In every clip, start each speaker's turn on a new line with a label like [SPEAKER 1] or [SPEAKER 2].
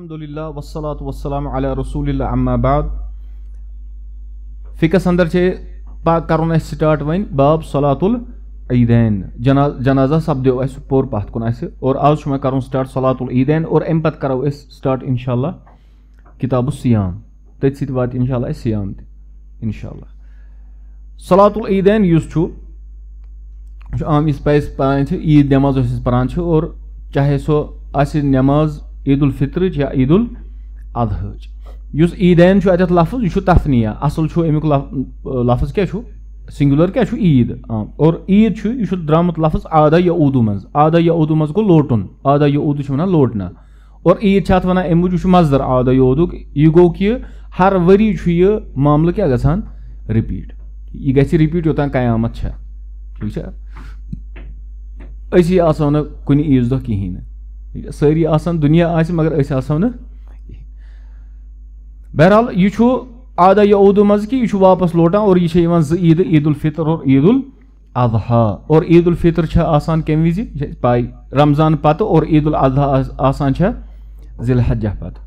[SPEAKER 1] अलहमदिल्ला वसलात वसलाम अल रसूल अम्माबाद फिकस अंदर से पा कर स्टार्ट वन बब सलातुल ईदैन जना जनाजा सपदो अस पोर पथ कुन और आज चु मैं करूँ स्टार्ट सलातुल ईदैन और अम पत करो स्टार्ट इनशा किताबु सियाम तथ सत वा इनशा सियाम तनशा सलातुल ईदैन इस आम इस ईद नमाज पढ़ान चाहे सो नमाज عیٖدُل فِطرٕچ یا عیٖدُل اَدہٕچ یُس عیٖدین چھُ اَتٮ۪تھ لفظ یہِ چھُ تفنیا اَصٕل چھُ اَمیُک لفظ کیٛاہ چھُ سِنٛگیوٗلَر کیٛاہ چھُ عیٖد اور عیٖد چھُ یہِ چھُ درٛامُت لفظ آدا یا اردوٗ منٛز آدا یا اردوٗ منٛز گوٚو لوٹُن آدا یا اردوٗ چھِ وَنان لوٹنا اور عیٖد چھِ اَتھ وَنان اَمہِ موٗجوٗب یہِ چھُ مَزدَر آدا یا اردوٗ یہِ گوٚو کہِ ہر ؤری چھُ یہِ معاملہٕ کیٛاہ گژھان رِپیٖٹ یہِ گژھِ رِپیٖٹ یوٚتانۍ قیامت چھےٚ ٹھیٖک چھا أسی آسو نہٕ کُنہِ عیٖذ دۄہ کِہیٖنۍ نہٕ सारी आसान दुनिया आगर बहरहाल यह आदा या उदू मज कि यह वापस लौटा और यह ईद ईद उलफितर और ईद उल अजहा और ईद उलफितर आसान कम पाई रमज़ान पत और ईद उल अजहा आसान जिलहजा पत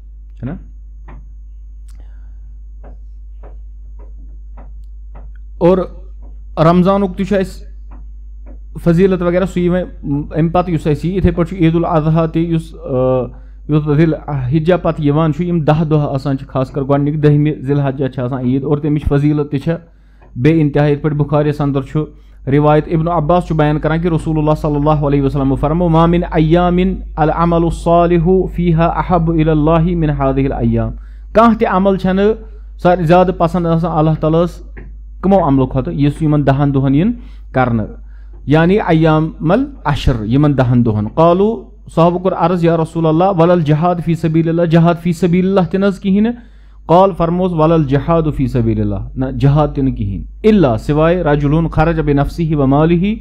[SPEAKER 1] और रमज़ान तुम فضيلة وغيرها سوية امبات يساسي إذا برشو عيد الأضحى تي يس یُس ذِل حجا پتہٕ یِوان چھُ یِم دَہ دۄہ آسان چھِ خاص کر گۄڈٕنِکۍ دٔہمہِ ذِل حجا چھِ آسان عیٖد اور تَمِچ فضیٖلت تہِ چھےٚ بے اِنتہا یِتھ پٲٹھۍ بُخارِس اندر چھُ رِوایت ابن عباس چھُ بیان کران کہِ رسول اللہ صلی اللہ علیہ وسلم فرمو مامِن ایامِن العمل الصالح فیٖحا احب اللہ مِن حادِل ایام کانٛہہ تہِ عمل چھَنہٕ سار زیادٕ پسنٛد آسان اللہ تعالیٰ ہَس کٕمو عملو کھۄتہٕ یُس یِمن دَہن دۄہن یِن کرنہٕ yani ayyamul ashr yiman dahan dohun qalu sahabu kur arz ya rasulullah walal jihad fi sabilillah jihad fi sabilillah tinaz kihine قال فرموز ولا الجهاد في سبيل الله نہ جہاد تن کہین الا سوائے رجلون خرج بنفسه وماله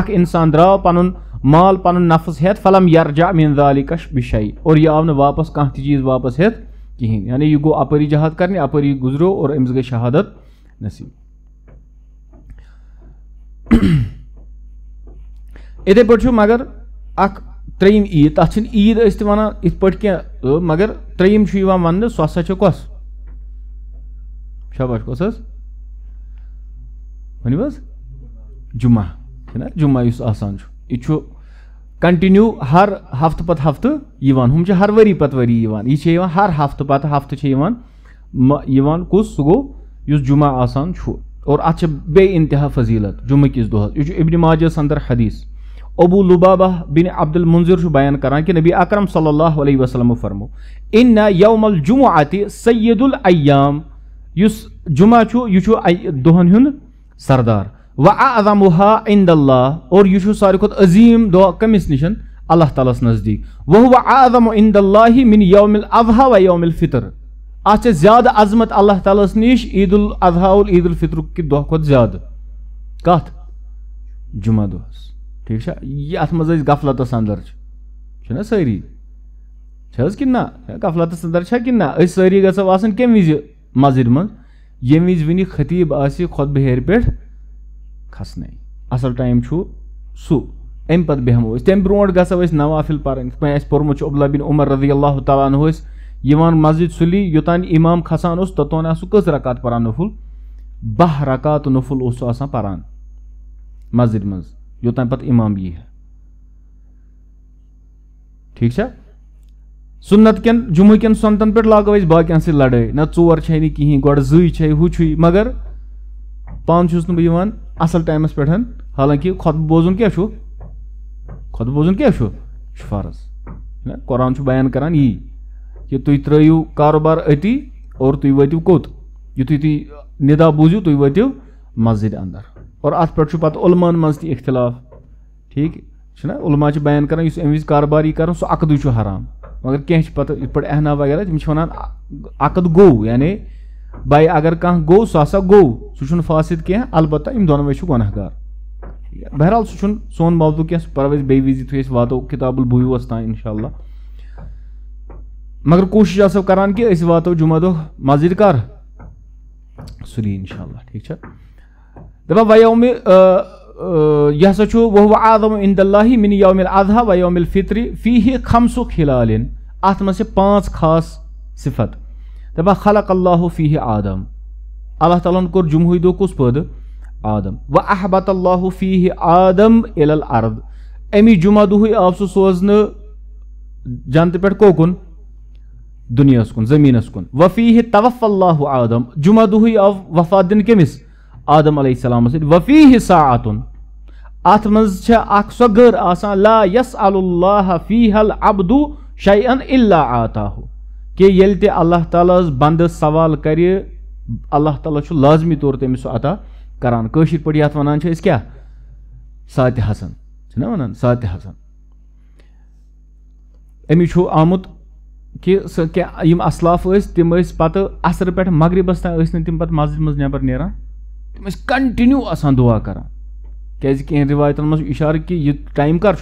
[SPEAKER 1] اخ انسان درا پنن مال پنن نفس ہت فلم يرجع من ذلك بشيء اور یہ آو نہ واپس کانٛہہ تہِ چیٖز واپس ہت کِہیٖنۍ یعنی یہِ گوٚو اَپٲری جہاد کَرنہِ اَپٲری گُزریو اور أمِس گٔے شہادت نصیٖب इथे पे मगर अख त्रीम ईद ईद वन इत पे कह मगर त्रीम वन सह हसा कस शाबाश कस वन जुमा ना जुमा इस यह कंटिन्यू हर हफ्त पत् हफ्त हम हर वरी पत वरी यह हर हफ्त पत् हफ्त कस सह गो इस जुमा आसान और अत बे इंतहा फजीलत जुमे किस दह यह इबन माजस अंदर हदीस अबू लुबाबा बिन अब्दुल मुंजिर शु बयान करान कि नबी अकरम सल्लल्लाहु अलैहि वसल्लम फरमो इन यौमल जुमा आति सैदुल अयाम युस जुमा छु यु छु दोहन हुन सरदार व आजमुहा इंदल्ला और यु छु सारे खुद अजीम दो कमिस निशन अल्लाह तालास नजदीक वह व आजम इंदल्लाहि मिन यौमिल अजहा व यौमिल फितर अत ज्यादा अजमत अल्लाह तालास नीश ईद उल अजहा और ईद उल फितर के दो खुद ज्यादा कत जुमा दोस ٹھیک چھا یہ ات مز غفلتس اندر چھنا ساری چھز کن نا غفلتس اندر چھا کن نا اس ساری گژھو آسن کمہِ وِزِ مسجد من ییٚمہِ وِزِ وٕنہِ خطیٖب آسہِ خۄطبہٕ ہیرِ پٮ۪ٹھ کھسنے اصل ٹایم چھُ سُہ امہِ پتہٕ بیٚہمو أسۍ تمہِ برونٛٹھ گژھو أسۍ نوافِل پرٕنۍ یِتھ پٲٹھۍ اَسہِ پوٚرمُت چھُ عبداللہ بِن عمر رضی اللہ تعالیٰ عنہ ٲسۍ یِوان مسجد سُلی یوٚتانۍ اِمام کھسان اوس توٚتانۍ آسہِ سُہ کٔژ رکعت پران نفُل باہ رکعت نفُل اوس سُہ آسان پران مسجد منٛز योतांपत इमाम ये है ठीक है सुन्नत कन जुमे कन सुनतन पे लागो अस बाकियन सत लड़े ना चोर नि कहें गोड़ जे हु मगर पान छुस बहुत असल टाइमस पे हालांकि खुद बोजु क्या खुद बोजन क्या फर्ज ना कुरान बयान करान यी कि तुम त्रो कारोबार अति और तु व कोत यु तु निदा बूझू तु वो मस्जिद अंदर और अत पे पत् उलमान मज त इख्तलाफ ठीक उलमा बयान कर इस अमि कारोबार यह कर सो अकदू हराम मगर कह पे इत पे एहना वगैरह तम वन अकद गो यानि बाय अगर कह गो सह हसा गो सह फासिद कह अलबत् इन दोनवे गुनहगार बहरहाल सह सोन मौजू कह पर्व बे वजि तुम वातो किताबुल बुयूस तान इनशा मगर कोशिश आसो करान कि वातो जुमा दह मस्जिद कर सुरी इनशा ठीक है दपान वयोम यह हसा वह आदम इंदल्लाही मिन योम अजहा वयोम फितरी फी ही खमसु हिलालिन अत मे पाँच खास सिफत दपा खलक अल्लाह फी आदम अल्लाह तालन कोर जुमह दो कुस पद आदम व अहबत अल्लाह फी आदम इल अर्द अमी जुमा दुह आव सह सोजन जनत पे कोकुन दुनिया कुन जमीनस कुन वफी तवफ अल्लाह आदम जुमा दुह आव वफा दिन कमिस आदम अलैहिस्सलाम सत वफी हिसातुन अत मज अख गर आसान ला यस अल्लाह फी हल अब्दु शयन इल्ला आताहु कि ये ते अल्लाह ताला बंद सवाल कर अल्लाह ताला लाजमी तौर तमिस सह अता करान कशिर पे ये वनान क्या सात हसन ना वनान सात हसन अमी आमुत कि सह क्या असलाफ तम पे असर पे मगरबस तम पे मस्जिद मज नबर नान तम कंटिन्यू आसान दुआ कर क्या रिवायतन मज इशार कि यह टाइम कर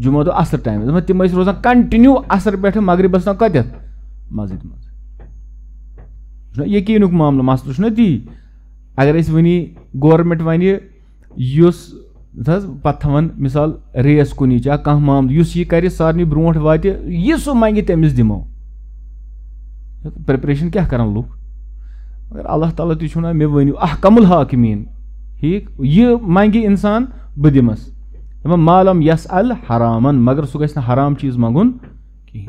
[SPEAKER 1] जुमा दो असर टाइम दप तम रोजान कंटिन्यू असर पे मगरबस तक कत मस्जिद मज यकीन मामल मसल ती अगर वन गोरमेंट वन पे थवन मिसाल रेस कुन या कह मामल यह कर सारे ब्रोह वात यह मंगे तमिस दमो प्रिपरेशन क्या कर लूक मगर अल्लाह ताला तु मे वन अहकमुल हाकिमीन ठीक यह मंगे इंसान बह दिमस मालम यस अल हरामन मगर सह ग हराम चीज़ मंगन कहें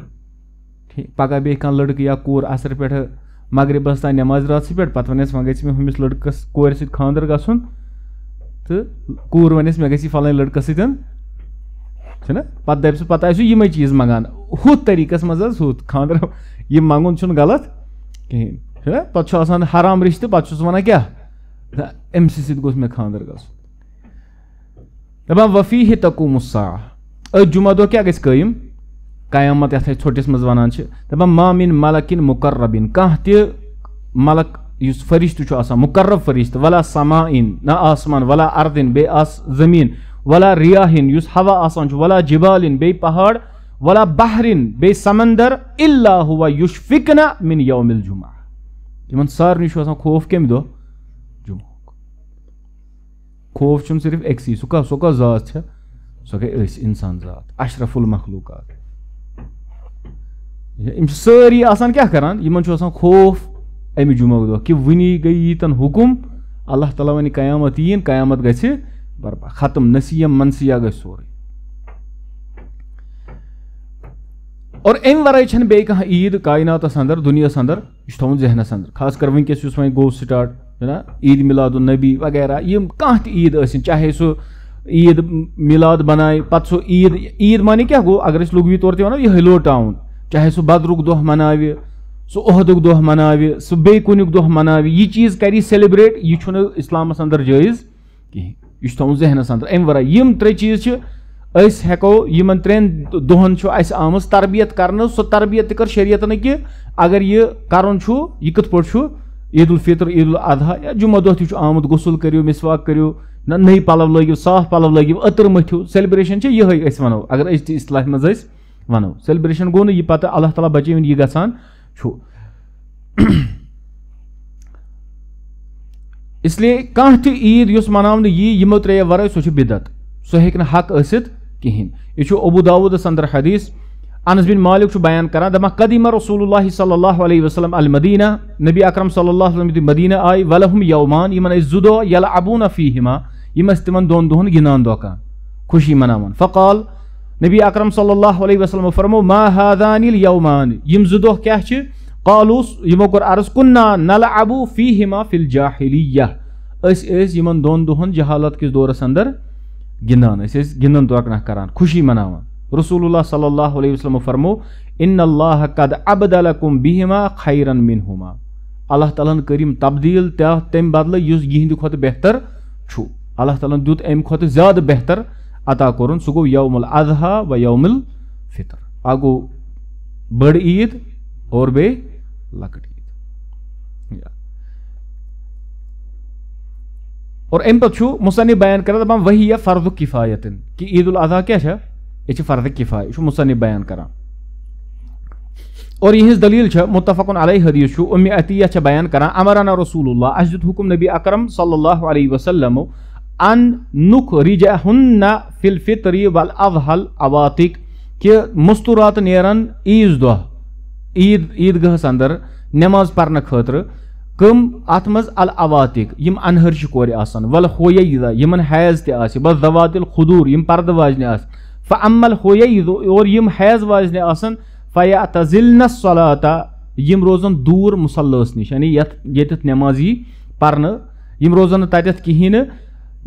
[SPEAKER 1] ठीक पगह बे कह लड़क या कूर असर पे मगरबस तान नमाज रात पे पे वन वे गई मे हमिस लड़कस कौर सदर ग तो कूर वन मे गई फलान लड़कस सतना पे दप सह चीज़ मंगान हूथ तरीकस मज हूथ खान यह چھُنہ پَتہٕ چھُ آسان حرام رِشتہٕ پَتہٕ چھُس وَنان کیٛاہ أمسٕے سۭتۍ گوٚژھ مےٚ خانٛدر گژھُن دَپان وفی ہے تقوٗم ساح أتھۍ جُمعہ دۄہ کیٛاہ گژھِ قٲیِم قیامت یَتھ أسۍ ژھوٚٹِس منٛز وَنان چھِ دَپان مامِن ملکِن مُقربِن کانٛہہ تہِ ملک یُس فٔرِشتہٕ چھُ آسان مُقرب فٔرِشتہٕ وَلا سما اِن نہ آسمان وَلا اَردِن بیٚیہِ آس زٔمیٖن وَلا رِیاہِن یُس ہوا آسان چھُ وَلا جِبالِن بیٚیہِ پہاڑ وَلا بہرِن بیٚیہِ سَمنٛدر اللہ ہُوا یُش فِکنہ مِن یومِل جُمعہ یِمَن سارنٕے چھُ آسان خوف کَمہِ دۄہ جُمعہُک خوف چھُنہٕ صرف أکسٕے سُہ کانٛہہ سۄ کۄس ذات چھےٚ سۄ گٔے أسۍ اِنسان ذات اشرف المخلوٗقات یِم چھِ سٲری آسان کیٛاہ کَران یِمَن چھُ آسان خوف اَمہِ جُمعہ دۄہ کہِ وٕنی گٔے ییٖتٮ۪ن حُکُم اللہ تعالیٰ وَنہِ قیامت یِن قیامت گژھِ برپا ختم نسیٖم منسیا گژھِ سورُے और अम वे ईद कायनात अंदर दुनिया अंदर यह थोन जहनस अंदर खासकर वनकस उस वो स्टार्ट ना ईद मिलाद नबी वगैरह यम कह ईद चाहे सो ईद मिलाद बनाए पत् सो ईद ईद माने क्या गो अगर लुगवी तौर तो वो यह लोट टाउन चाहे सो बदरुक दह मना सो दह मना सो बे दह मना यह चीज़ कर सलिब्रेट यह इस्लामस अंदर जैज़ कह यह थोन जहनस अंदर अम वे त्रे चीज़ हेको यमन त्रेन दोहन आम तरबियत कर सो तरबियत कर शरीयतन कि अगर यह कर यह कथ पे ईद उलफितर या जुमा दह तुम आमुत गसूल करो मिसवाक करो नई पलव लगो साफ पलव लगो अतर सेलब्रेशन से ये वनो अगर असलाह मज वनो सेलब्रेशन गो ना पता अल्लाह तला बचे यह गान इसलिए कह ईद उस मना यी यो त्रे वो सो बिदत सो हक हक कहें यह अबू दाऊद अंदर हदीस अनस बिन मालिक बयान कर दपा कदीम रसूल सल्ला वसलम अलमदीना नबी अक्रम सल्ह मदीना आय वलहम यौमान इन जुदो यल अबून फीहमा यम तिम दोन दोहन गिनान दोकान खुशी मनावान फ़काल नबी अक्रम सल्ला वसलम फरमो मा हादानिल यौमान यम जु दोह क्या कालूस यमो कोर अर्ज कुन्ना नल अबू फीहमा फिल जाहिलिया दोन दोहन जहालत किस दौरस अंदर गिंदान गिंदन तो अकना करान खुशी मना रसूल सल्लल्लाहु फरमो इन अल्लाह कद अबदलकुम बिहिमा खैरन मिनहुमा अल्लाह तालन करीम तब्दील तम बदल इस यहद खुद बेहतर छु अल्लाह तालन दुत अम खुद ज्यादा बेहतर अता कोरुन सह गो यौमुल अजहा व यौमुल फितर आ गो बड़ ईद और बे लकट ईद और अम पु मुसनि बयान कर दपान वही या फर्द किफ़ायत कि ईद उल अजह क्या है यह फर्द किफ़ाय यह मुसनि बयान कर और यह दलील मुतफ़न अल हदीस उम अतिया बयान कर अमराना रसूल अशद हुकुम नबी अक्रम सल वसलम अन नुख रिज फिल फिलफितरी वल अवहल अवातिक कि मुस्तूरात नेरान ईज दह ईद ईदगाह अंदर नमाज पढ़ने खतर कम अत अल अवातिक यम अनहर्श कोर वल होयदा हैज ते दवातिल खुदूर यम पर्द वाजने फमल होयद और यम हैज वाजन फया तजिलन सलाता यम रोजन दूर मुसलस नश यानी नमाज नमाजी पर्न यम रोजन तथ कहें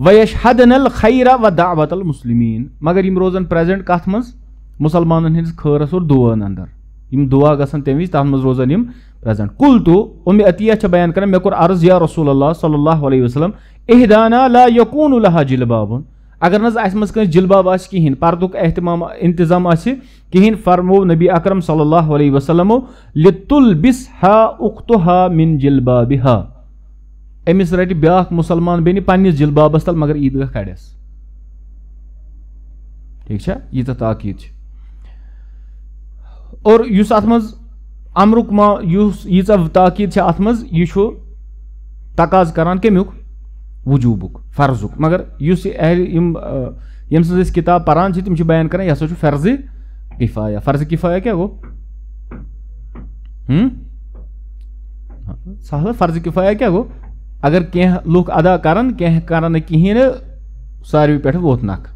[SPEAKER 1] वयश हदनल खैरा व दावत मुसलमिन मगर यम रोजन प्रेजेंट कथ मसलमान मुसलमान हंदिस खरस और दुआन अंदर यम दुआ गसन तथा मज रोजन रजन कुल तो उम अतिया बयान कर मे कोर अर्ज या रसूल अल्लाह सल्ला वसलम एहदाना ला यकून लहा जिलबाबन अगर नज कह जिलबाब आहन पर्दुक अहतमाम इंतजाम आहन फरमो नबी अक्रम सल्ला वसलमो लितुल बिस हा उख्तु हा मिन जिलबाब हा अमिस रट ब्या मुसलमान बेन पन्नस जिलबाबस तल मगर ईदगाह कड़े ठीक यीत तो ताकीद और इस अत अमरुक मा यीच ताकीद अत मह तकाज करान कमिक वजूब फर्जु मगर इस यम सज किताब पारान तम बयान कर यह हसा फर्ज किफाया फर्ज किफाया क्या गो सहल फर्ज किफाया क्या गो अगर कह लुख अदा कर कह कर कहें सारे पे वो नख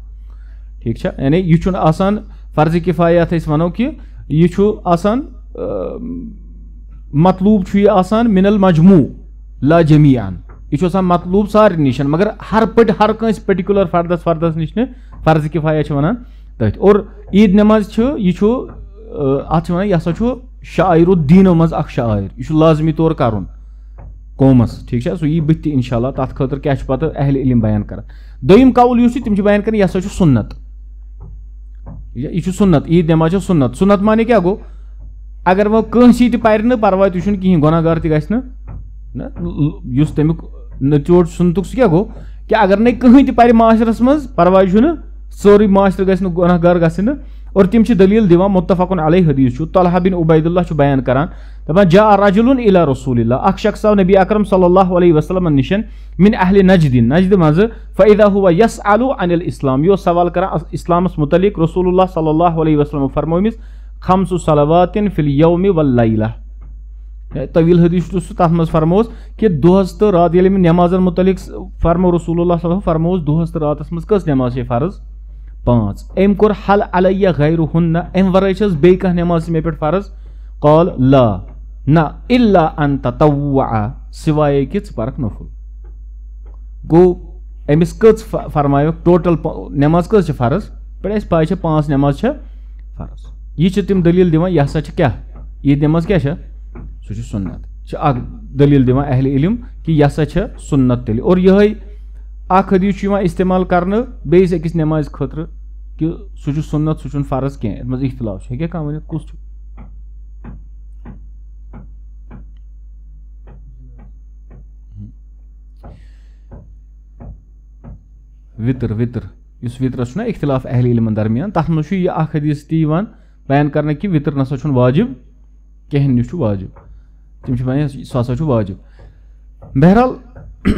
[SPEAKER 1] ठीक यानी यह फर्ज किफाया वनो कि यह मतलूब मिनल मजमू ला जमीन यह मतलूब सारे नश मगर हर पट हर कंस पर्टिकुलर फर्दस फर्दस नश फर्ज किफाया वनान तथ और ईद नमाज यह यह हसा शायरुद्दीनों मज शायर यह लाजमी तौर कर कौमस ठीक है सो यह बत इनशाला तथ खर क्या पे अहल इलम बयान कर दम कौल तुम बयान कर यह हसा सुन्नत यह सुन्नत ईद नमाज सुन्नत सुन्नत माने क्या गो अगर वो कंसी तो पार पर्वाह तुम कहें गुनागार तह तमिक नचोट सुनतुक सह गो कि अगर नई कहीं तह पार माशरस मज पर्वाह सोरे माशर ग गुनागार ग और तम दलील दिवान मुतफकुन अलह हदीस तलहा बिन उबैदुल्ला बयान करान दपान जा रजुल इला रसूल शख्स आव नबी अक्रम सल्ला वसलम नश मिन अहल नजदि नजद मज फ़ैदा हुआ यस आलू अनिल इस्लाम यह सवाल करान इस्लामस मुतलिक रसूल सल्ला वसलम फरमोमस खमसु सलवातिन फिलयम वल्ला तवील हदीस तथ मज फरमोस कि दोहस तो रात ये नमाजन मुतल फरमो रसूल फरमोस दोहस तो रात मज कस नमाज से फर्ज पाँच अम कोर हल अलैया गैर हुन्न अम वर बे कह नमाज मे पे फर्ज कॉल ला ना इल्ला अन ततव सिवाय कि पर्ख नफुल गो अमिस कच फरमायो टोटल नमाज कस फर्ज पे पाए पाँच नमाज फर्ज यह तुम दलील दिवान यह हसा क्या ईद नमाज क्या सह सुन्नत दलील दिवान अहल इलम कि यह हसा सुन्नत तेल और यह अख हदीस इस्तेमाल कर बेस अकिस नमाज खतर कि सह सुन्नत सह फर्ज कह मे इख्तलाफ हे कह वन कस वितर वितर इस वितरस इख्तलाफ अहल इलमन दरमियान तथा मे यह अख پین کرنے کی وطر نسا چھن واجب کہن یہ واجب تم ون سہ ہسا واجب بہرحال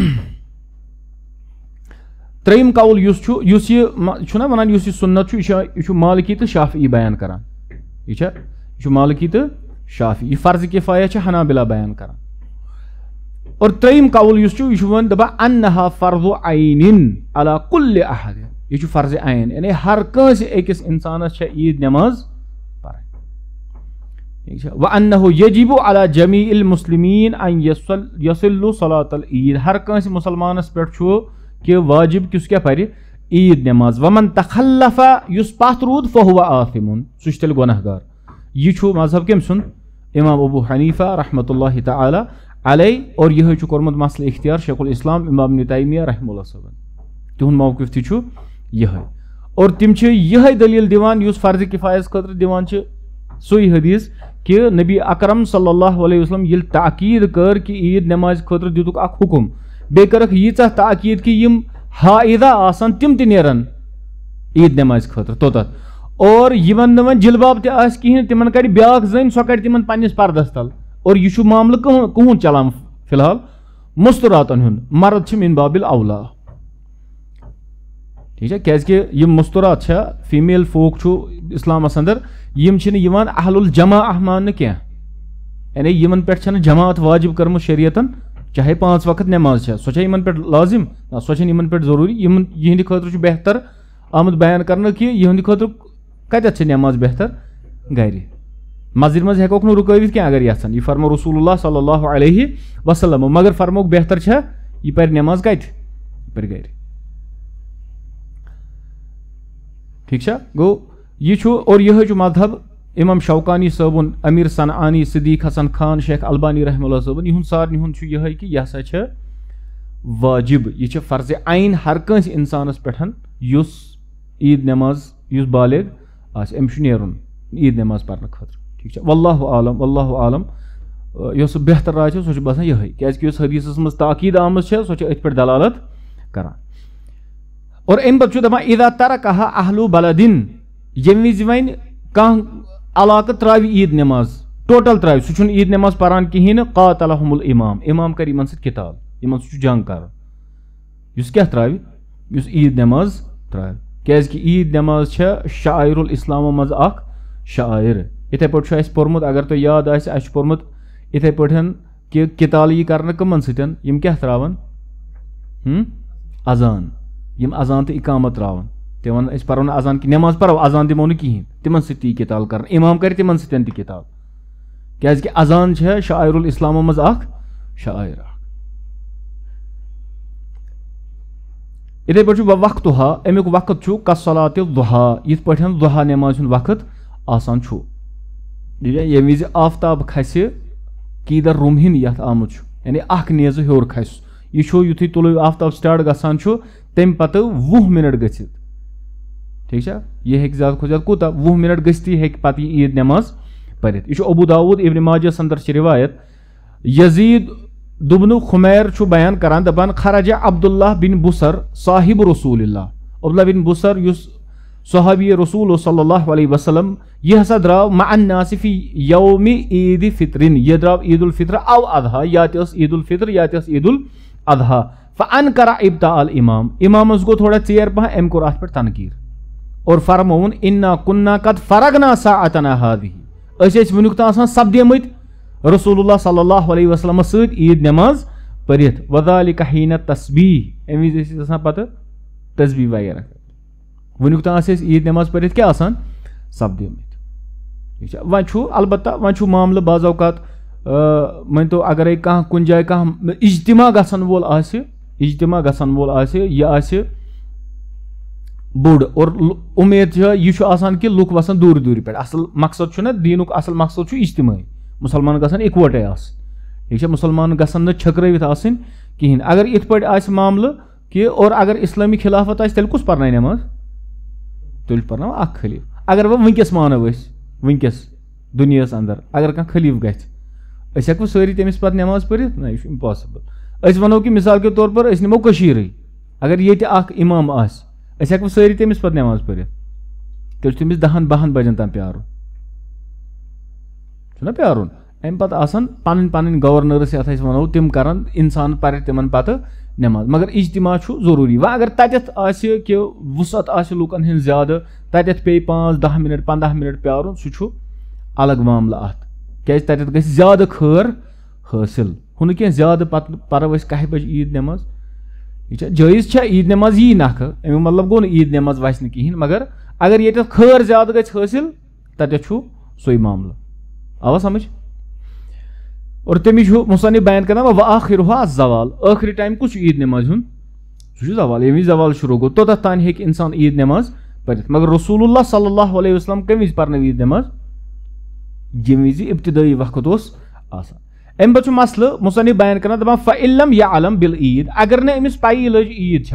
[SPEAKER 1] تریم قول اس یہ ونان اس یہ سنت یہ مالکی تو شافعی بیان کران یہ یہ مالکی تو شافعی یہ فرض کفایہ بلا بیان کران اور تریم قول اس یہ ون دپا انہا فرض عین علا کل احد یہ فرض عین یعنی ہر کنس أکس انسانس عید نماز व अन्न यजिब अला जमी मुसलमिन अन यसिल्लु सलातल ईद हर कंस मुसलमानस पे कि वाजिब किस क्या पर ईद नमाज वमन तखलफा युस पथ रूद फहुआ आफिम सह तेल गुनहगार यह मजहब कम सुन इमाम अबू हनीफा रहमत तलै और यह कर्मुत मसल इख्तियार शेखुल इस्लाम इमाम नितमिया रहमुल्ला तिहद मौकफ तु यह और तम यह दलील दिवान फर्ज किफायस खुद दिवान सु हदीस कि नबी अकरम सल्लल्लाहु अलैहि वसल्लम ये ताकीद कर कि ईद नमाज खुद दुक अख हुकुम बे करक यीचा ताकीद कि यम हाइदा आसन तिम त ईद नमाज खुद तोत और यमन नमन जिलबाब त कहें तिमन कर ब्या जन सो कर तिमन पनिस पर्दस तल और यह मामल कहूं चलान फिलहाल मुस्तरातन हुन मर्द मिन बाबिल अवला ठीक है क्या मुस्तुरात फीमेल फोक इस्लामस अंदर यम अहलुल जमा मान क्या यानी यमन पे जमात वाजिब कर्म शरीयतन चाहे पांच वक्त नमाज सो इन पे लाजिम ना सो इन पे जरूरी यहद खुद बेहतर आमुद बयान कर कि खुद कत नमाज बेहतर गर मस्जिद मज हेको नुक क्या अगर यहां यह फरमो रसूल सल्ला वसलम मगर फरमो बेहतर यह पे नमाज कत पे गर ठीक गो यह और यह मजहब इमाम शौकानी सबुन अमीर सनानी सदीक हसन खान शेख अलबानी रहम सबन इन सारे हूँ यह कि यह हसा वाजिब यह फर्ज आन हर कंस इंसानस पेठ ईद नमाज इस बालग आमस नेरुन ईद नमाज पर्न खुद ठीक है वल्लह आलम वल्लह आलम यह बेहतर राय सो बसान यह क्या हदीस मज ताकीद आम सो अथ पे दलालत करान और अम पद दपा इदा तरक अहलू बलदिन यमि वन कह इलाक ईद नमाज टोटल त्रव सह ईद नमाज पारान कहें कातलहमुल इमाम इमाम कर इन सताल इन सू जंग कर क्या त्रावि ईद नमाज त्रव क्या ईद नमाज शायर इस्लामो मज शायर इथे पे पोर्मुत अगर तुम याद आोर्मुत इथे पे कि किताल यह कर कमन क्या त्रावान अजान यम अजान तो इकामत त्रावान तिमन अस ना अजान कि नमाज पो अजान दिमो कहें तिम सी किताल कर इमाम कर तिम सन क्या कि अजान है शायर इस्लामो मज शायर इथे पे वक्त हा अमुक वक्त कसला दुहा ये पे दुहा नमाज वक्त आसान ये वज आफ्ताब खस कीदर रुमहिन ये आमुत यानी अख नज होर खस यह तुल आफ्ताब स्टार्ट ग तम पे वुह मिनट गचित ठीक है यह हे ज्यादा खुद ज्यादा कूत वह मिनट गस्ती हे पे ईद नमाज पढ़ यह अबू दाऊद इबन माजस अंदर रिवायत यजीद दुबन खुमैर बयान करान दपान खराज अब्दुल्ला बिन बुसर साहिब रसूल अब्दुल्ला बिन बुसर उस सहाबी रसूल सल वसलम यह हसा द्राव मासिफी यौम ईद फितरिन यह द्राव ईद उलफितर अव अदहा या ईद उलफितर या ईद उल फ अन करा इब्ता अल इमाम इमाम गो थोड़ा चेर पह अम कोर अत तनकीर और फरमोन इन्ना कुन्ना कद फरगना सा अतना हादी वनुक सपदेम रसूल सल्ला वसलम सद नमाज पढ़ वदाल कहना तस्बी अमे वज पे तस्बी वगैरह वनुक ईद नमाज पढ़ क्या सपदेम अच्छा, वह अलबत् वह मामल बाजात मन तो अगर कह जाए कह इजतमा गसन वोल इजतमा गसन यह बोड और उम्मीद यह आसान लुक वसान दूर दूर पे असल मकसद ना दीन असल मकसद इज्तमी मुसलमान गन इकवटे ठीक मुसलमान गन छकरवित कहें अगर इत पे मामल कि और अगर इस्लामी खिलाफत तेल कस पर्न नमाज तेल पर्न अख खलीफ अगर वह वनकस मानो वनकस दुनिया अंदर अगर कह खलीफ ग सारी तमिस पे नमाज पढ़ ना यह इम्पॉसिबल वनो कि मिसाल के तौर पर नमो अगर ये अमाम आ أسۍ ہٮ۪کوٕ سٲری تٔمِس پَتہٕ نٮ۪ماز پٔرِتھ تیٚلہِ چھُ تٔمِس دَہَن بَہَن بَجَن تام پیٛارُن چھُنہ پیٛارُن اَمہِ پَتہٕ آسَن پَنٕنۍ پَنٕنۍ گورنٲرٕس یَتھ أسۍ وَنو تِم کَرَن اِنسان پَرِ تِمَن پَتہٕ نٮ۪ماز مگر اجتماع چھُ ضٔروٗری وۄنۍ اگر تَتٮ۪تھ آسہِ کہِ وُسعت آسہِ لُکَن ہِنٛز زیادٕ تَتٮ۪تھ پیٚیہِ پانٛژھ دَہ مِنٹ پنٛداہ مِنٹ پیٛارُن سُہ چھُ الگ معاملہٕ اَتھ کیٛازِ تَتٮ۪تھ گژھِ زیادٕ خٲر حٲصِل ہُہ نہٕ کینٛہہ زیادٕ پَتہٕ پَرو أسۍ کَہہِ بَجہِ عیٖد نٮ۪ماز यह जैज ईद नमाज यी नख अमु मतलब गो ईद नमाज वस कहें मगर अगर ये खर ज्यादा गि हासिल तथ सो मामल आवा समझ और तमिश मुसनफ बयान कर वह आखिर हुआ जवाल आखिरी टाइम कुछ ईद नमाज हूँ सू जवाल ये जवाल शुरू गो तो तान हे इंसान ईद नमाज पढ़ मगर रसूल सल्ह वसलम कम वज पर्व ईद नमाज जमी इब्तदाई वक्त अम पे मसल मुसनिफ बयान कर फम या आलम बिल ईद अगर नमस पाई लज ईद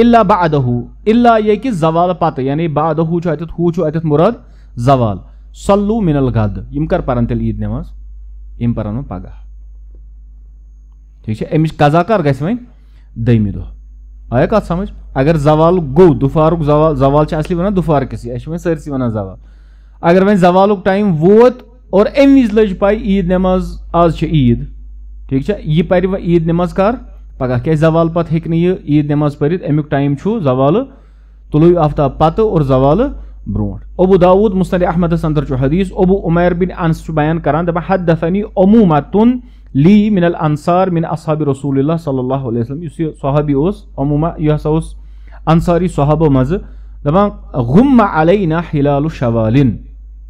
[SPEAKER 1] इल्ला बदहु इल्ला ये कि जवाल पत यानि बदहु अत हू अत मुराद जवाल सल्लू मिनल गद यम कर पान तेल ईद नमाज यम पान पगह ठीक है अमिश कजा कर गि वन दमि दह आया कत समझ अगर जवाल गो दुफार जवाल जवाल असली वन दुफार किस वह सारसी वन जवाल अगर वह जवाल टाइम वोत और अमि वज लज पाई ईद नमाज आज ईद ठीक है यह पर्व ईद नमाज कर पगह क्या जवाल पत् हे ईद नमाज पढ़ अमुक टाइम जवाल तुलु आफ्ताब पत् और जवाल ब्रो अबू दाऊद मुस्द अहमदस अंदर हदीस अबू उमैर बिन अनस बयान करान दपा हद दफनी अमूमतुन ली मिनल अनसार मिन असहाब रसूल सल्लल्लाहु अलैहि वसल्लम सहाबी अमूमा यह हसा अंसारी सहाबो मज दपा गुम अलैना हिलाल शवालिन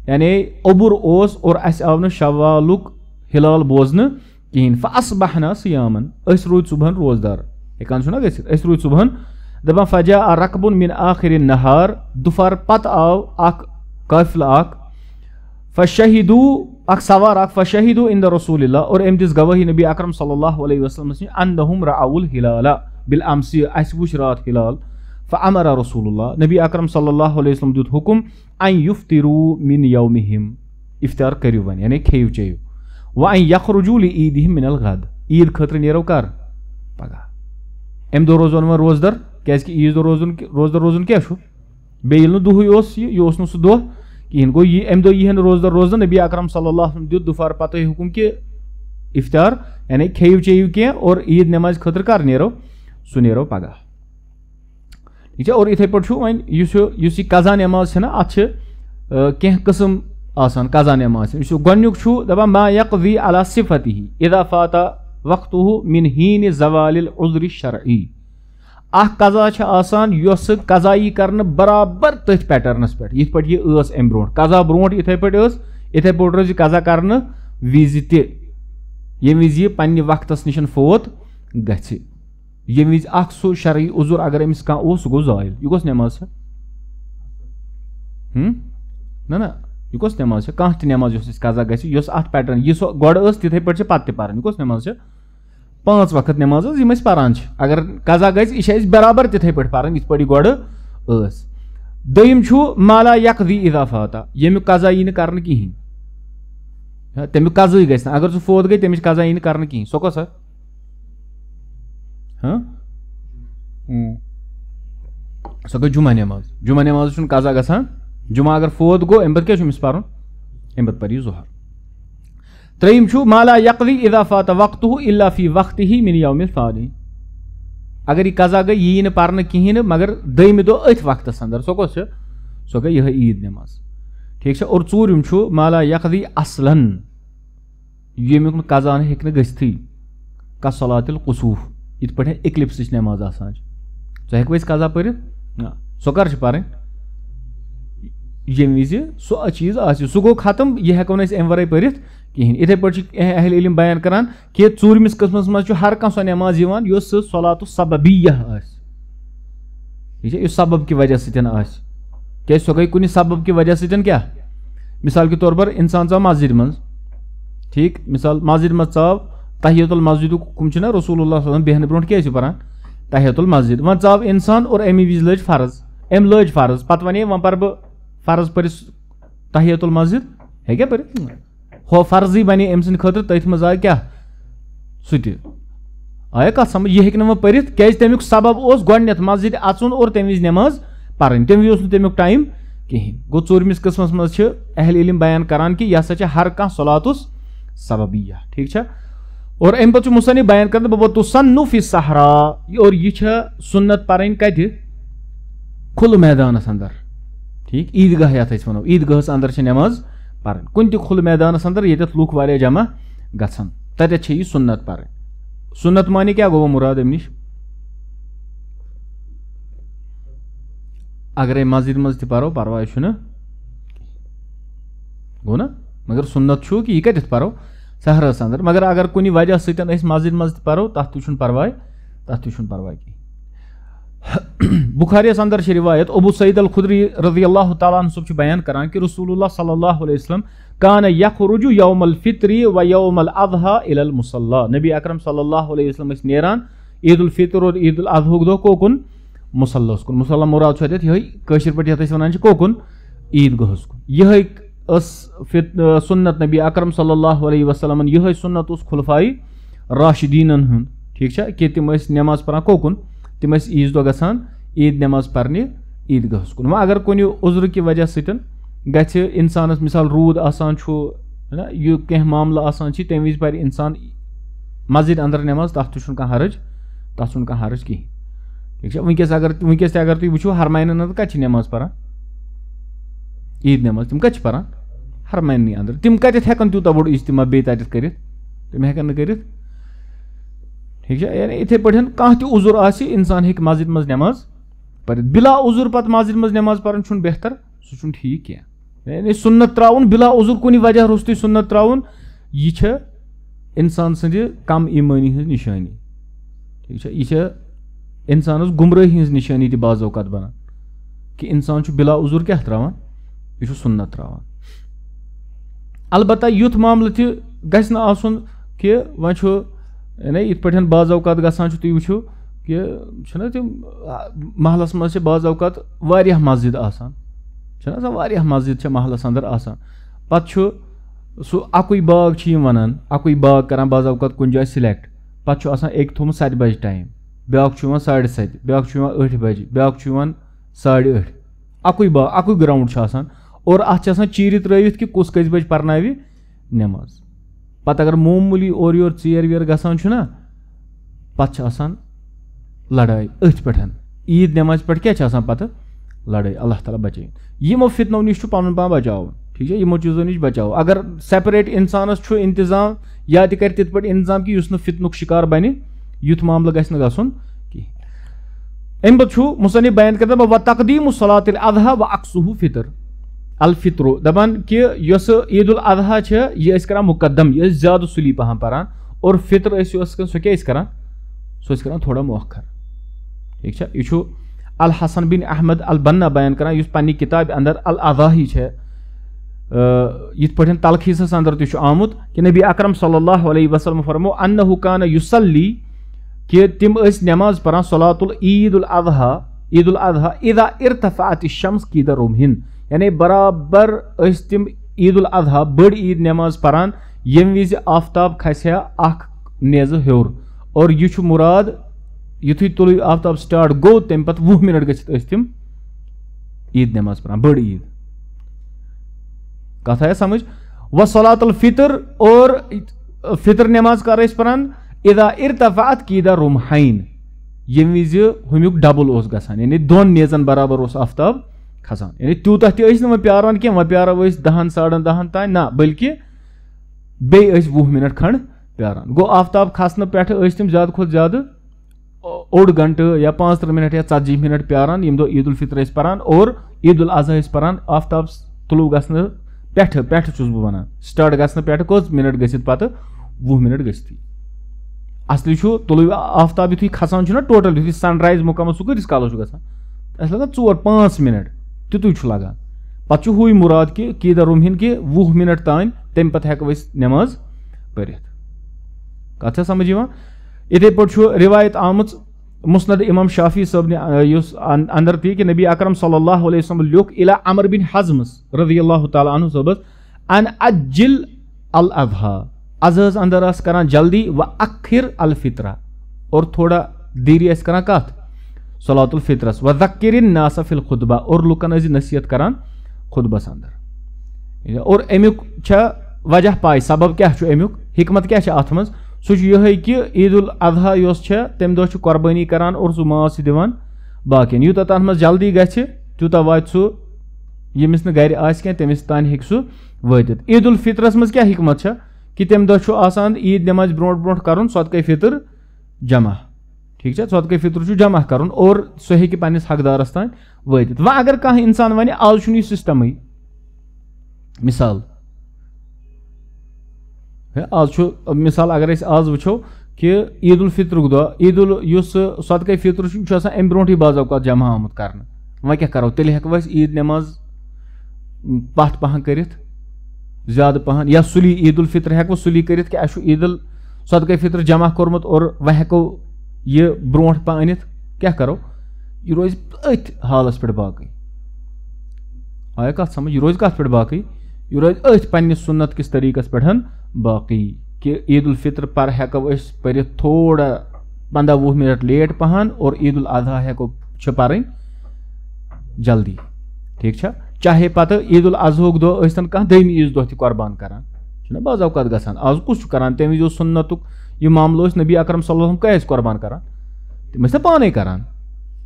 [SPEAKER 1] यानी ओबुर ओस और अस आव नवालुक हिलाल बोजन कहें फसबहना सियामन रूद सुबह रोजदार हेकान ना गथ रूद सुबह दपान फजा आ रकबुन मिन आखिर नहार दुपार पत आव अख काफिल अख फशहिदू अख सवार अख फशहिदू इन द रसूल और अम दिस गवाही नबी अक्रम सल्लल्लाहु अलैहि वसल्लम अनहुम राउल हिलाला बिल अमसी अस वुच रात हिलाल फ़ामरा रसूलुल्लाह नबी अकरम सल्लल्लाहु अलैहि वसल्लम दियुत हुकुम अन युफ्तिरु मिन यौमिहिम इफ्तार करियो वन यानी खेव चेयो व अन यखरुजू लि ईदिहिम मिनल गद ईद खतरु नेरो कर पगा एम दो रोजन व रोजदर कैज कि ईद रोजन रोजदर रोजन क्या छु बे यल नु दुहु ओस ये ओस नु सु दो किन गो ये एम दो यहन रोजदर रोजन नबी अकरम सल्लल्लाहु अलैहि वसल्लम दियुत दुफार पतो हुकुम कि इफ्तार यानी खेव चेयो के और ईद नमाज खतरु कर नेरो सु नेरो पगा ठीक है और इथे पे वन इस कजा नमाज अत कह कस्म आसान कजा नमाज यह गोक दपान मा वी अला सिफत ही इदाफाता वक्त मिन हीन जवाल उजर शर अख कजा आसान यस कजाई कर बराबर तथ पैटर्नस पे इत पे अम ब्रो कजा ब्रो इथे पे इथे पे रोज कजा कर वज तम वज यह पन्ह वक्तस फोत ग यमि वज अख सो अगर अमिस कह सह गो जायल यह गोस नमाज ना ना यह गोस नमाज कह तमाज योस कजा गो अत पैटर्न यह सो गोड़ पे पत् पान यह गोस नमाज पाँच वक्त नमाज यम पारान अगर कजा गह बराबर तिथे पे पारान ये पे गोड़ दोम माला यकवी इजाफाता यु कजा यी कर कहें तमिक कजई ग अगर सह फोत गई तमिक कजा यी कर सो कस ها سۄ گٔے جُمعہ نٮ۪ماز جُمعہ نٮ۪مازَس چھُنہٕ قزا گژھان جُمعہ اگر فوت گوٚو اَمہِ پَتہٕ کیٛاہ چھُ أمِس پَرُن اَمہِ پَتہٕ پَرِ یہِ ظُہر ترٛیٚیِم چھُ مالا یقلی اِضافات وقتہٕ اللہ فی وقتہٕ ہی مِنیامِل فارِ اگر یہِ قزا گٔے یہِ یی نہٕ پَرنہٕ کِہیٖنۍ نہٕ مگر دٔیمہِ دۄہ أتھۍ وقتَس اَنٛدر سۄ کۄس چھِ سۄ گٔے یِہوٚے عیٖد نٮ۪ماز ٹھیٖک چھا اور ژوٗرِم چھُ مالا یقلی اَصلَن ییٚمیُک نہٕ قزا نہٕ ہیٚکہِ نہٕ گٔژھتھٕے کسلاتِل قصوٗف یِتھ پٲٹھۍ اِکلِپسٕچ نٮ۪ماز آسان چھِ سُہ ہٮ۪کوٕ أسۍ قزا پٔرِتھ سۄ کر چھِ پَرٕنۍ ییٚمہِ وِزِ سُہ چیٖز آسہِ سُہ گوٚو ختم یہِ ہٮ۪کو نہٕ أسۍ اَمہِ وَرٲے پٔرِتھ کِہیٖنۍ یِتھَے پٲٹھۍ چھِ اہل علم بیان کران کہِ ژوٗرمِس قٕسمَس منٛز چھُ ہر کانٛہہ سۄ نٮ۪ماز یِوان یۄس سُہ صلاتُ سببیہ آسہِ ٹھیٖک چھا یُس سبب کہِ وجہ سۭتۍ آسہِ کیٛازِ سۄ گٔے کُنہِ سبب کہِ وجہ سۭتۍ کیٛاہ مِثال کے طور پر اِنسان ژاو مسجِد منٛز ٹھیٖک مِثال مسجِد منٛز ژاو तहियतुल मस्जिद कुम रसूल बेहन ब्रोह क्या पान तहियतुल मस्जिद वह व इंसान और अमी वज लज फर्ज अम लज फर्ज पत् वन वह पर फर्ज पर्स तहियतुल मस्जिद हे पर हो फर्ज बने अम सद खुद तथ मज आ क्या सुत आया कत समझ यह हे वह क्या तमिक सबब उस गोडन मस्जिद अचुन और तम वज नमाज पर्न तम वज तमिक टाइम कहें गो चूरमिस कस्मस मह इलम बयान करान कि यह हर कह सलातुस सबबिया ठीक है और अम पे मुसनिफ बयान कर वो तुसन्नुफ सहरा और यह सुन्नत पर्न कत खुल मैदानस अंदर ठीक ईदगाह ये वनो ईदगाह अंदर नमाज पर्न कुन तुल मैदानस अंदर ये लूख वाले जमा गन तत यह सुन्नत पर्न सुन्नत माने क्या गो मुराद अमि नश अगर मस्जिद मज पो पर्वा गो ना मगर सुन्नत कि यह कत पो سہرس اندر مگر اگر کُنہِ وجہ سۭتۍ أسۍ مسجد منٛز تہِ پرو تتھ تہِ چھُنہٕ پرواے تتھ تہِ چھُنہٕ پرواے کِہیٖنۍ بُخارِیَس انٛدر چھِ رِوایت ابوٗ سعید الخُدری رضی اللہ تعالیٰ ہن صٲب چھُ بیان کران کہِ رسول اللہ صلی اللہ علیہ وسلم کانہٕ یخ رُجوٗ یوم الفطری و یوم الاضحیٰ اِل المُسلہ نبی اکرم صلی اللہ علیہ وسلم ٲسۍ نیران عید الفطر اور عید الاضحیُک دۄہ کوکُن مُسلس کُن مُسلہ مُراد چھُ اَتٮ۪تھ یِہوٚے کٲشِر پٲٹھۍ یَتھ أسۍ وَنان چھِ کوکُن عیٖد گاہَس کُن یِہوٚے सुन्नत नबी अकरम सल्ह वसलम यह सुन्नत उस खुलफाई राशिदीन हूँ ठीक है कि तम नमाज पढ़ान कोकुन तम ईज दो गसान ईद नमाज पढ़ने ईदगाह कुन वह अगर कुन उज्र कि वजह सतन ग इंसानस मिसाल रूद आसान ना यह कह मामला आसान तम वज पे इंसान मस्जिद अंदर नमाज तथ तुह हरज तथ कह हरज कहें ठीक है वनकस अगर वनकस तगर तुम वो हरमायन अंदर कत नमाज पढ़ान ईद नमाज तम कत पढ़ान ہرمینی اندر تم کتھ ہیکن تیوتہ بوڑ اجتماع بیٚیہِ تَتٮ۪تھ کٔرِتھ تِم ہیٚکن نہٕ کٔرِتھ ٹھیٖک چھا یعنی یِتھٕے پٲٹھۍ کانٛہہ تہِ عُذُر آسہِ اِنسان ہیٚکہِ مسجِد منٛز نٮ۪ماز پٔرِتھ بِلا عُذُر پَتہٕ مسجِد منٛز نٮ۪ماز پَرُن چھُنہٕ بہتر سُہ چھُنہٕ ٹھیٖک کینٛہہ یعنی سُنت ترٛاوُن بِلا عُذُر کُنہِ وجہ روٚستُے سُنت ترٛاوُن یہِ چھےٚ اِنسان سٕنٛدِ کَم ایٖمٲنی ہٕنٛز نِشٲنی ٹھیٖک چھا یہِ چھےٚ اِنسانَس گُمرٲہی ہٕنٛز نِشٲنی تہِ بعض اوقات بَنان کہِ اِنسان چھُ بِلا عُذُر کیٛاہ ترٛاوان یہِ چھُ سُنت ترٛاوان अलबत् युथ मामल तह ग कि वो यानी इत पे बाज गु गसान तुम वो कि तम महलस मज बाज अवकात वह मस्जिद आसान मस्जिद महलस अंदर आसान पत् सक अकु बाग वनान अक बाग कर बात अवकात कुन जाए सिलेक्ट पे एक थोम सत बजे टाइम ब्या साढ़े सत ब्या अठ बजे ब्या साढ़े अठ अक बाग अकु ग्राउंड और अच्छा चीर त्रवित कि कस कस बज पर्न नमाज पत अगर मोमूली और चेर वेर गा पतान लड़ाई अथ पे ईद नमाज पे क्या पत लड़ाई अल्लाह ताला बचे यमो फितनो नश पन पा बचाव ठीक है यमो चीज़ों नश बचा अगर सेपरेट इंसानस इंतजाम या तो कर तिथ पे इंतजाम कि फितनुक शिकार बन युथ मामल गु ग अम पु मुसनिफ बयान कर तकदीम सलात अदहा व अक्सू फितर الفطرو दपान कि यस ईद उल अजहा यह कर मुकदम यह ज्यादा सुली पहाँ परान और फितर सो क्या कर सो कर थोड़ा मौखर ठीक है यह अल हसन बिन अहमद अल बन्ना बयान कर पन्नी किताब अंदर अल अदाही है इत पे तलखीस अंदर तुम आमुत कि नबी अक्रम सल वसलम फरमो अन्न हुकान युसली कि तम नमाज पढ़ान सलातुल ईद उल अजहा ईद उल अजहा इदा इरतफात शम्स की दरुमहिन यानी बराबर तम ईद उल अजहा बड़ ईद नमाज पारान यम वज आफ्ताब खसि नेज हूर और यह मुराद युथ तुल आफ्ताब स्टार्ट गो तम पे वह मिनट गम ईद नमाज पारान बड़ ईद कथ आया समझ व सलातल फितर और फितर नमाज कर पान इदा इरतफात कीदा रुमहाइन यम वज हमुक डबल उस गान यानी दोन नेजन बराबर उस आफ्ताब کھسان یعنی تیوتہ تہِ ٲسۍ نہٕ وۄنۍ پیاران کینٛہہ وۄنۍ پیارو أسۍ دَہن ساڑن دَہن تانۍ نہ بٔلکہِ بیٚیہِ ٲسۍ وُہ مِنٹ کھنٛڈ پیاران گوٚو آفتاب کھسنہٕ پٮ۪ٹھٕ ٲسۍ تِم زیادٕ کھۄتہٕ زیادٕ اوٚڑ گنٹہٕ یا پانٛژھ تٕرٛہ مِنٹ یا ژَتجی مِنٹ پیاران ییٚمہِ دۄہ عید الفطر ٲسۍ پَران اور عید الاضحیٰ ٲسۍ پَران آفتاب طلوٗع گژھنہٕ پٮ۪ٹھٕ پٮ۪ٹھٕ چھُس بہٕ وَنان سٹاٹ گژھنہٕ پٮ۪ٹھٕ کٔژ مِنٹ گٔژھِتھ پَتہٕ وُہ مِنٹ گٔژھتھٕے اَصلی چھُ طلوٗع آفتاب یُتھُے کھسان چھُنہ ٹوٹل یُتھُے سَن رایز مُکمل سُہ کۭتِس کالَس چھُ گژھان اَسہِ لَگان ژور پانٛژھ مِنٹ तुत लगान पे हु मुराद कि कीदा रुमहिन कि वह मिनट तान तम पे हेको नमाज पढ़ कत समझ इथे रिवायत आम मुस्नद इमाम शाफी सब अंदर थी कि नबी अकरम सल्लल्लाहु अलैहि लोक इला अमर बिन हजम रजी अल्लाह तु सबस अन अजिल अल अजहा अज़ अंदर करान जल्दी व अखिर अल और थोड़ा देरी करान कथ सलातुल फितरस व जकिर नासफिल खुतबा और लुकन नसीहत करान खुतबस अंदर और अमुक वजह पाई सबब क्या अमुक हमत क्या अत मज सह ये कि ईद तम करान और सह मास दिवान बाकिन यूत तथा मज जल्दी गि तूत वात सू यमिस गर आमिस तान हे सह वात मज क्या हमत कि तम दह ईद नमाज ब्रो ब्रो कर सदक फितर जमा ठीक है सदक फितर जमा कर सो हे पस हकदारस तान व अगर कह इंसान वन आज यह सिस्टम मिसाल आज मिसाल अगर आज वो कि ईद उलफित्र ईद सदक फितर अम ब्रोट बाजावत जमा आमुत कर वह क्या करो तेल हेको ईद नमाज पथ पहन कर ज्यादा पहन या सुली ईद हेको सुली कर अदल सदक फितर जमा कोर्मुत और वह हेको یہِ برونٛٹھ پہن أنِتھ کیاہ کرو یہِ روزِ أتھۍ حالس پٮ۪ٹھ باقٕے آیا کتھ سمجھ یہِ روزِ کتھ پٮ۪ٹھ باقٕے یہِ روزِ أتھۍ پننہِ سُنت کِس طٔریٖقس پٮ۪ٹھ باقٕے کہِ عید الفطر پر ہٮ۪کو أسۍ پٔرِتھ تھوڑا پنٛداہ وُہ مِنٹ لیٹ پہن اور عید الاضحیٰ ہٮ۪کو چھِ پرٕنۍ جلدی ٹھیٖک چھا چاہے پتہٕ عید الاضحیُک دۄہ ٲسۍ تن کانٛہہ دٔیمہِ عیٖذ دۄہ تہِ قۄربان کران چھُنہ بعض اوقات گژھان آز کُس چھُ کران تمہِ وِزِ اوس سُنتُک यह मामल नबी अकरम सल्लम कैस कुर्बान करान तम पान कर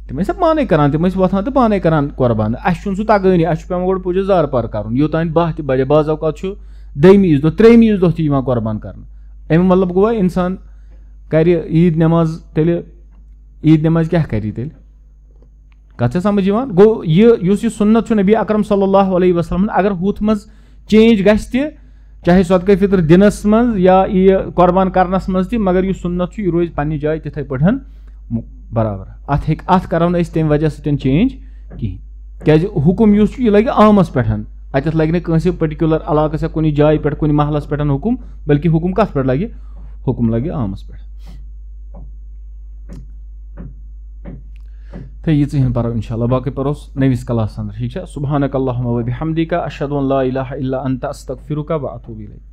[SPEAKER 1] तम पान करान तम वथान तो पान करान कुर्बान अस तगनी अस पे गो पूजा जार पार कर योतान बह त बाज अवकात दम ईज त्रेम ईज कर अमे मतलब गो इंसान कर ईद नमाज तेल ईद नमाज क्या करी तेल कत समझ गो यह सुन्नत नबी अकरम सल्लल्लाहु अलैहि मतलब अगर हूथ मज चेंज ग चाहे सदक फितर दिन मज या ये कुर्बान मगर यह सुन्नत यह रोज पन्ने जाए तथे पाठ बराबर अत हे अत करो ना तम वजह सत चेंज कहें क्या हुकुम यह लगे आमस पे अत लगे कंस पर्टिकुलर इलाकस या कहीं जाए पे कुछ महलस पे हुकुम बल्कि हुकुम कत पे लगे हुकुम लगे आमस पे تہٕ یِژٕے ہٕن پَرو اِنشاءاللہ باقٕے پَرو نٔوِس کَلاہَس اَنٛدر ٹھیٖک چھا صُبحانَک اللہُ وَبِحمدِکہ اَشہدُ ان لا الہ الا انت استغفرُکہ وَ اتوٗبہٕ الیک